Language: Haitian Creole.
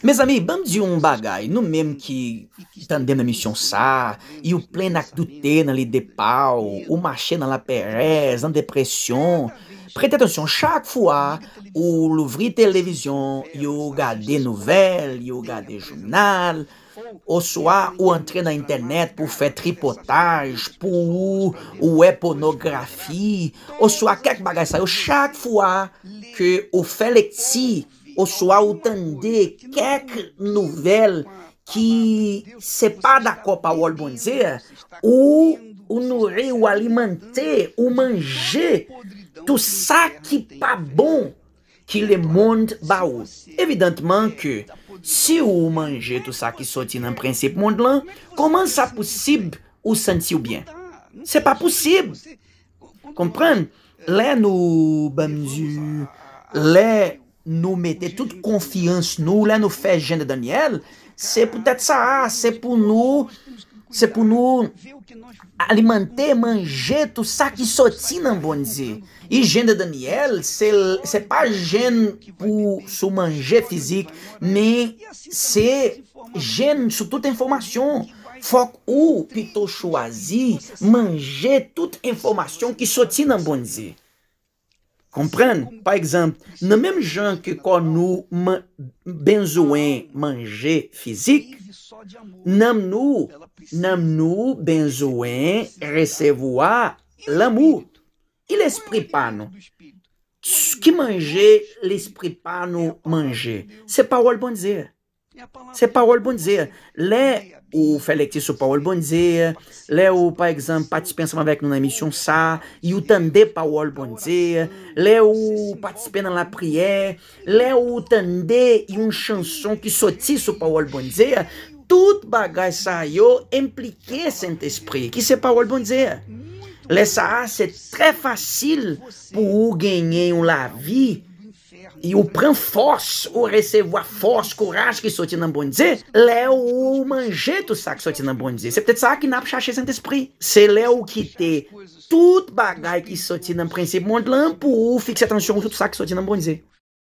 Mez ami, bèm di yon bagay, nou mèm ki tan den emisyon sa, yon plè nak doutè nan li depal, yon machè nan la pèrez, nan depresyon. Pretè tonsyon, chak fwa ou louvri televizyon, yon gade nouvel, yon gade jounal, ou soa ou antre nan internet pou fè tripotaj, pou ou eponografi, ou soa kèk bagay sa, ou chak fwa ke ou fè lek ti, ou sou a ou tende kek nouvel ki se pa da kop a bon ou albonze, ou noure ou alimante, ou manje, tou sa ki pa bon, ki le moun ba ou. Evidentman ke, si ou manje tou sa ki soti nan prinsip moun lan, koman sa pousib ou santi ou bien? Se pa pousib. Komprende? Le nou banzu, le manje, Nou mete tout konfians nou la nou fe jen de Daniel, se pou tete sa a, se pou nou, se pou nou alimante manje tout sa ki soti nan bon dizi. I jen de Daniel se pa jen pou sou manje fizik, men se jen sou tout informasyon, fok ou pitou chwazi manje tout informasyon ki soti nan bon dizi. comprennent par exemple le même gens que quand nous besoin manger physique nous avons nous de recevoir l'amour et l'esprit pas nous ce qui mangeait l'esprit pas nous manger c'est pas bon dire C'est parole bonne Les ou Félix sou parole bonne les o assim, par exemple participant avec nous dans l'émission ça, you tendez parole bonne les ou o dans na prière, o também e um chanson que sortit sur parole bonne tout bagage ça yo impliqué Saint-Esprit. Qui c'est parole bonne Les sa, é très facile pour gagner la vie e o pran force, o recevoir force, courage que sorti dans bon Dieu, là ou manger tout que qui sorti dans bon Dieu. C'est peut-être ça qui n'a pas cherché Saint-Esprit. C'est là ou quitter toute bagaille qui sorti dans le principe monde là fixe fixer attention sur tout ça qui sorti dans bon